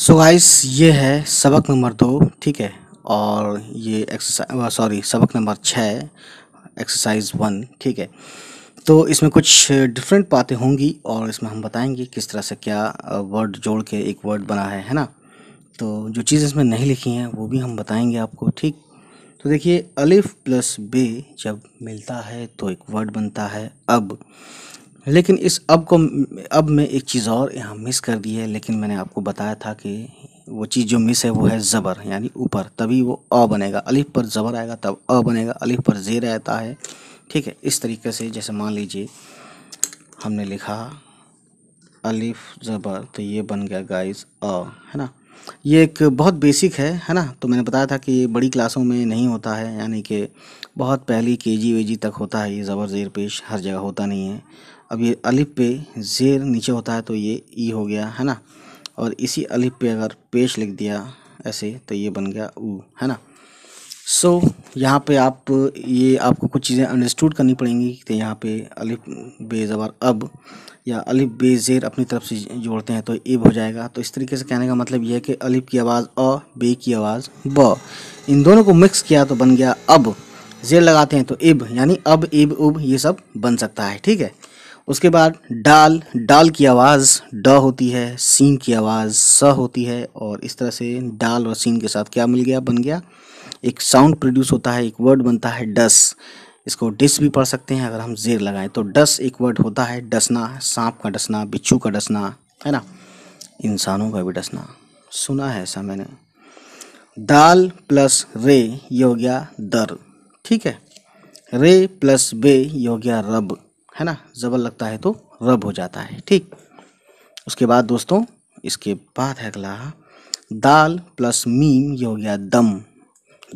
सो so guys ये है सबक नंबर दो ठीक है और ये एक्सरसाइज सॉरी सबक नंबर छः एक्सरसाइज वन ठीक है तो इसमें कुछ डिफरेंट बातें होंगी और इसमें हम बताएंगे किस तरह से क्या वर्ड जोड़ के एक वर्ड बना है है ना तो जो चीज़ इसमें नहीं लिखी हैं वो भी हम बताएंगे आपको ठीक तो देखिए अलिफ प्लस बे जब मिलता है तो एक वर्ड बनता है अब लेकिन इस अब को अब मैं एक चीज़ और यहाँ मिस कर दी है लेकिन मैंने आपको बताया था कि वो चीज़ जो मिस है वो है ज़बर यानी ऊपर तभी वो अ बनेगा अलिफ पर ज़बर आएगा तब अ बनेगा अलिफ पर जेर रहता है ठीक है इस तरीके से जैसे मान लीजिए हमने लिखा अलिफ ज़बर तो ये बन गया गाइस अ है ना ये एक बहुत बेसिक है है ना तो मैंने बताया था कि ये बड़ी क्लासों में नहीं होता है यानी कि बहुत पहली के जी तक होता है ये ज़बर ज़ेर पेश हर जगह होता नहीं है अब ये अलिफ पे ज़ेर नीचे होता है तो ये ई हो गया है ना और इसी अलिफ पे अगर पेश लिख दिया ऐसे तो ये बन गया ऊ है ना सो so, यहाँ पे आप ये आपको कुछ चीज़ें अंडरस्टूड करनी पड़ेंगी तो यहाँ पे अलिफ बे ज़बर अब या अलिफ बे ज़ेर अपनी तरफ से जोड़ते हैं तो इब हो जाएगा तो इस तरीके से कहने का मतलब ये है कि अलिफ की आवाज़ अ बे की आवाज़ ब इन दोनों को मिक्स किया तो बन गया अब ज़ेर लगाते हैं तो इब यानी अब इब उब ये सब बन सकता है ठीक है उसके बाद डाल डाल की आवाज़ ड होती है सीन की आवाज़ स होती है और इस तरह से डाल और सीन के साथ क्या मिल गया बन गया एक साउंड प्रोड्यूस होता है एक वर्ड बनता है डस इसको डिस भी पढ़ सकते हैं अगर हम जेर लगाएं तो डस एक वर्ड होता है डसना सांप का डसना बिच्छू का डसना है ना इंसानों का भी डसना सुना है ऐसा मैंने दाल प्लस रे योग्या दर ठीक है रे प्लस बे योग्या रब है ना ज़बर लगता है तो रब हो जाता है ठीक उसके बाद दोस्तों इसके बाद है अगला दाल प्लस मीम ये हो गया दम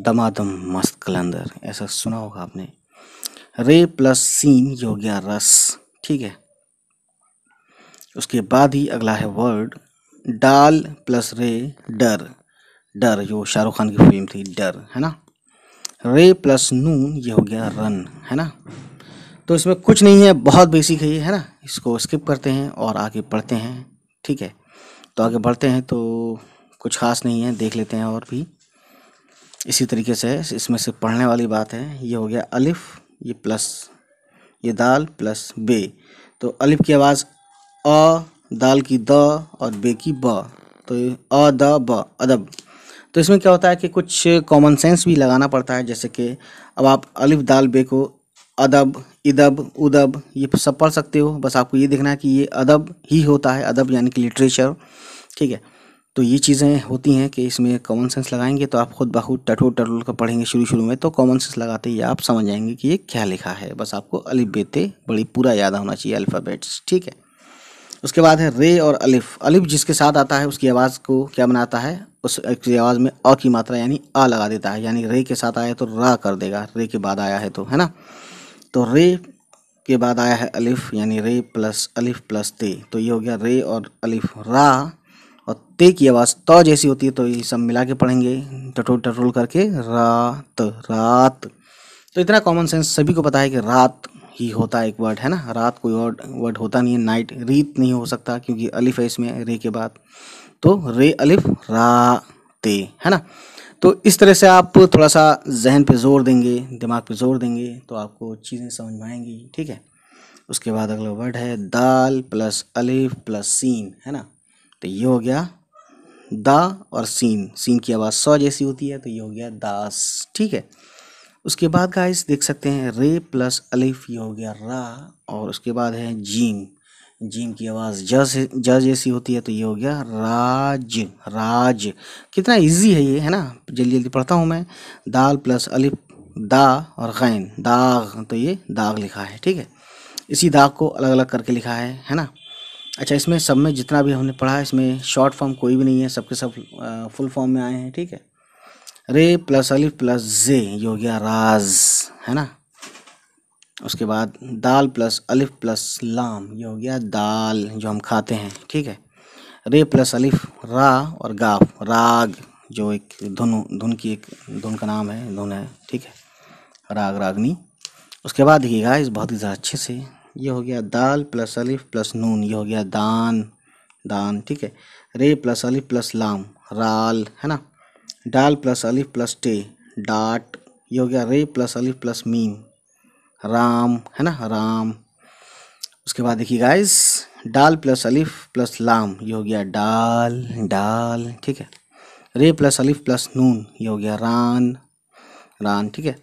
दमा दम मस्त कलंदर ऐसा सुना होगा आपने रे प्लस सीन ये हो गया रस ठीक है उसके बाद ही अगला है वर्ड डाल प्लस रे डर डर जो शाहरुख खान की फिल्म थी डर है ना रे प्लस नून ये हो गया रन है ना तो इसमें कुछ नहीं है बहुत बेसिक है ये है ना इसको स्किप करते हैं और आगे बढ़ते हैं ठीक है तो आगे बढ़ते हैं तो कुछ खास नहीं है देख लेते हैं और भी इसी तरीके से इसमें से पढ़ने वाली बात है ये हो गया अलिफ ये प्लस ये दाल प्लस बे तो अलिफ की आवाज़ अ दाल की द और बे की ब तो अ द ब अदब तो इसमें क्या होता है कि कुछ कॉमन सेंस भी लगाना पड़ता है जैसे कि अब आप अलिफ दाल बे को अदब इदब उदब ये सब पढ़ सकते हो बस आपको ये देखना है कि ये अदब ही होता है अदब यानी कि लिटरेचर ठीक है तो ये चीज़ें होती हैं कि इसमें कॉमन सेंस लगाएंगे तो आप खुद बखुद टठोर टटोल का पढ़ेंगे शुरू शुरू में तो कॉमन सेंस लगाते ही आप समझ जाएंगे कि ये क्या लिखा है बस आपको अलिफ बेते बड़ी पूरा याद होना चाहिए अल्फ़ाबेट्स ठीक है उसके बाद है रे और अलिफ अलिफ जिसके साथ आता है उसकी आवाज़ को क्या बनाता है उस आवाज़ में अ की मात्रा यानी आ लगा देता है यानी रे के साथ आया तो रा कर देगा रे के बाद आया है तो है ना तो रे के बाद आया है अलिफ यानी रे प्लस अलिफ प्लस ते तो ये हो गया रे और अलिफ रा और ते की आवाज़ त जैसी होती है तो ये सब मिला के पढ़ेंगे टटोल टटोल करके रात रात तो इतना कॉमन सेंस सभी को पता है कि रात ही होता है एक वर्ड है ना रात कोई और वर्ड होता नहीं है नाइट रीत नहीं हो सकता क्योंकि अलिफ है इसमें रे के बाद तो रे अलिफ रा ते है ना तो इस तरह से आप थोड़ा सा जहन पे जोर देंगे दिमाग पे जोर देंगे तो आपको चीज़ें समझ में आएंगी ठीक है उसके बाद अगला वर्ड है दाल प्लस अलिफ प्लस सीन है ना तो ये हो गया दा और सीन सीन की आवाज़ सौ जैसी होती है तो ये हो गया दास ठीक है उसके बाद गाइस देख सकते हैं रे प्लस अलिफ ये हो गया रा और उसके बाद है जीन जीम की आवाज़ ज ज जैसी होती है तो ये हो गया राज राज कितना इजी है ये है ना जल्दी जल्दी पढ़ता हूँ मैं दाल प्लस अलिफ दा और गैन दाग तो ये दाग लिखा है ठीक है इसी दाग को अलग अलग करके लिखा है है ना अच्छा इसमें सब में जितना भी हमने पढ़ा है इसमें शॉर्ट फॉर्म कोई भी नहीं है सबके सब फुल फॉर्म में आए हैं ठीक है रे प्लस अलिफ प्लस जे ये हो गया राज है ना उसके बाद दाल प्लस अलिफ प्लस लाम ये हो गया दाल जो हम खाते हैं ठीक है रे प्लस अलिफ रा और गाफ राग जो एक धुन धुन की एक धुन का नाम है धुन है ठीक है राग रागनी उसके बाद देखिएगा इस बहुत ही ज़्यादा अच्छे से ये हो गया दाल प्लस अलिफ प्लस नून ये हो गया दान दान ठीक है रे प्लस अलिफ प्लस लाम राल है ना डाल प्लस अलिफ प्लस टे डाट ये हो गया रे प्लस अलिफ प्लस मीम राम है ना राम उसके बाद देखिए गाइस डाल प्लस अलिफ प्लस लाम ये हो गया डाल डाल ठीक है रे प्लस अलिफ प्लस नून ये हो गया रान रान ठीक है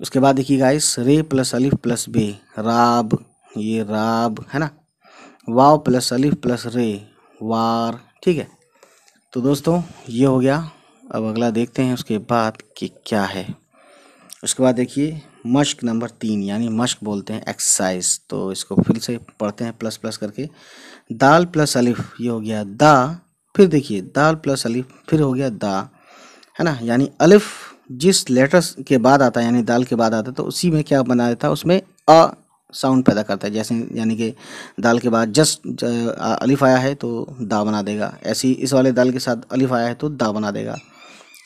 उसके बाद देखिए गाइस रे प्लस अलिफ प्लस बे राब ये राब है ना वाव प्लस अलिफ प्लस रे वार ठीक है तो दोस्तों ये हो गया अब अगला देखते हैं उसके बाद कि क्या है उसके बाद देखिए मश्क नंबर तीन यानी मश्क बोलते हैं एक्सरसाइज तो इसको फिर से पढ़ते हैं प्लस प्लस करके दाल प्लस अलिफ ये हो गया दा फिर देखिए दाल प्लस अलिफ फिर हो गया दा है ना यानी अलिफ जिस लेटर्स के बाद आता है यानी दाल के बाद आता है तो उसी में क्या बना देता है उसमें अ साउंड पैदा करता है जैसे यानी कि दाल के बाद जस्ट अलिफ आया है तो दा बना देगा ऐसी इस वाले दाल के साथ अलिफ आया है तो दा बना देगा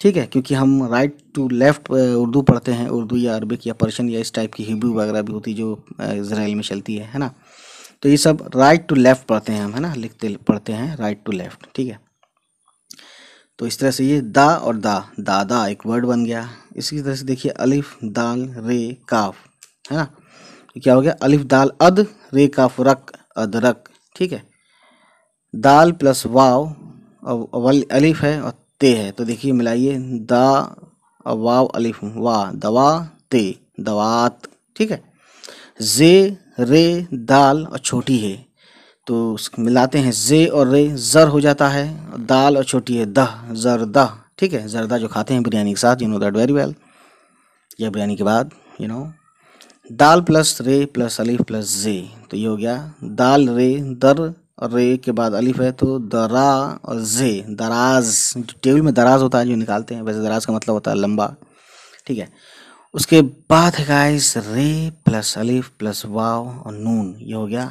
ठीक है क्योंकि हम राइट टू लेफ़्ट उर्दू पढ़ते हैं उर्दू या अरबिक या पर्शियन या इस टाइप की हिब्रू वगैरह भी होती जो इसराइल में चलती है है ना तो ये सब राइट टू लेफ़्ट पढ़ते हैं हम है ना लिखते पढ़ते हैं राइट टू लेफ़्ट ठीक है तो इस तरह से ये दा और दा दादा एक वर्ड बन गया इसी तरह से देखिए अलिफ दाल रे काफ है ना तो क्या हो गया अलिफ दाल अद रे काफ रक अदरक ठीक है दाल प्लस वाव अलिफ है और ते है तो देखिए मिलाइए द वाव अलिफ वा दवा ते दवात ठीक है जे रे दाल और छोटी है तो मिलाते हैं जे और रे ज़र हो जाता है दाल और छोटी है दह दह ठीक है जरदा जो खाते हैं बिरयानी के साथ you know that very well या बिरयानी के बाद यू नो दाल प्लस रे प्लस अलिफ प्लस जे तो ये हो गया दाल रे दर और रे के बाद अलिफ है तो दरा और जे दराज टेबल में दराज होता है जो निकालते हैं वैसे दराज का मतलब होता है लंबा ठीक है उसके बाद है गाइस रे प्लस अलिफ प्लस वाव और नून ये हो गया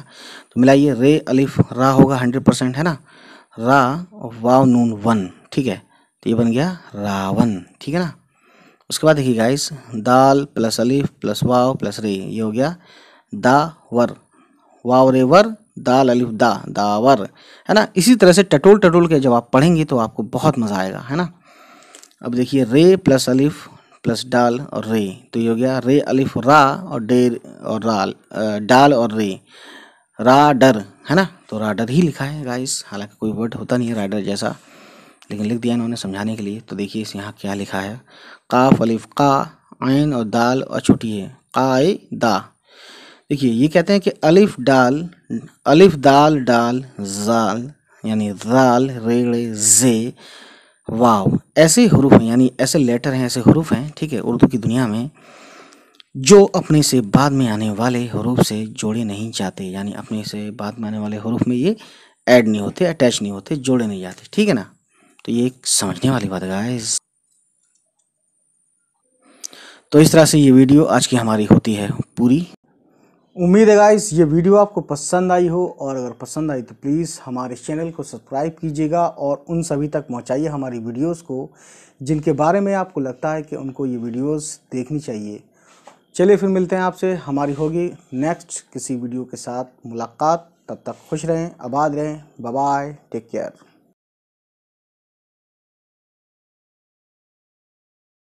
तो मिलाइए रे अलिफ रा होगा हंड्रेड परसेंट है ना रा और वाव नून वन ठीक है तो ये बन गया रावन ठीक है ना उसके बाद देखिए गाइस दाल प्लस अलिफ प्लस वाव प्लस रे ये हो गया दा वर वाव रे वर दाल अलिफ दा दावर है ना इसी तरह से टटोल टटोल के जब आप पढ़ेंगे तो आपको बहुत मज़ा आएगा है ना अब देखिए रे प्लस अलिफ प्लस डाल और रे तो ये हो गया रे अलिफ रा और डे और राल डाल और रे रा डर है ना तो राडर ही लिखा है गाइस हालांकि कोई वर्ड होता नहीं है राडर जैसा लेकिन लिख दिया इन्होंने समझाने के लिए तो देखिए इस यहाँ क्या लिखा है काफ अलिफ का आयन और दाल और छोटी है काए दा देखिए ये कहते हैं कि अलिफ डाल अलिफ दाल डाल जाल यानी जाल रेड़े जे वाव ऐसे हरूफ हैं यानी ऐसे लेटर हैं ऐसे हरूफ हैं ठीक है उर्दू की दुनिया में जो अपने से बाद में आने वाले हरूफ से जोड़े नहीं जाते यानी अपने से बाद में आने वाले हरूफ में ये ऐड नहीं होते अटैच नहीं होते जोड़े नहीं जाते ठीक है ना तो ये एक समझने वाली बात गाइस तो इस तरह से ये वीडियो आज की हमारी होती है पूरी उम्मीद है गाइस ये वीडियो आपको पसंद आई हो और अगर पसंद आई तो प्लीज़ हमारे चैनल को सब्सक्राइब कीजिएगा और उन सभी तक पहुंचाइए हमारी वीडियोस को जिनके बारे में आपको लगता है कि उनको ये वीडियोस देखनी चाहिए चलिए फिर मिलते हैं आपसे हमारी होगी नेक्स्ट किसी वीडियो के साथ मुलाकात तब तक खुश रहें आबाद रहें बाय टेक केयर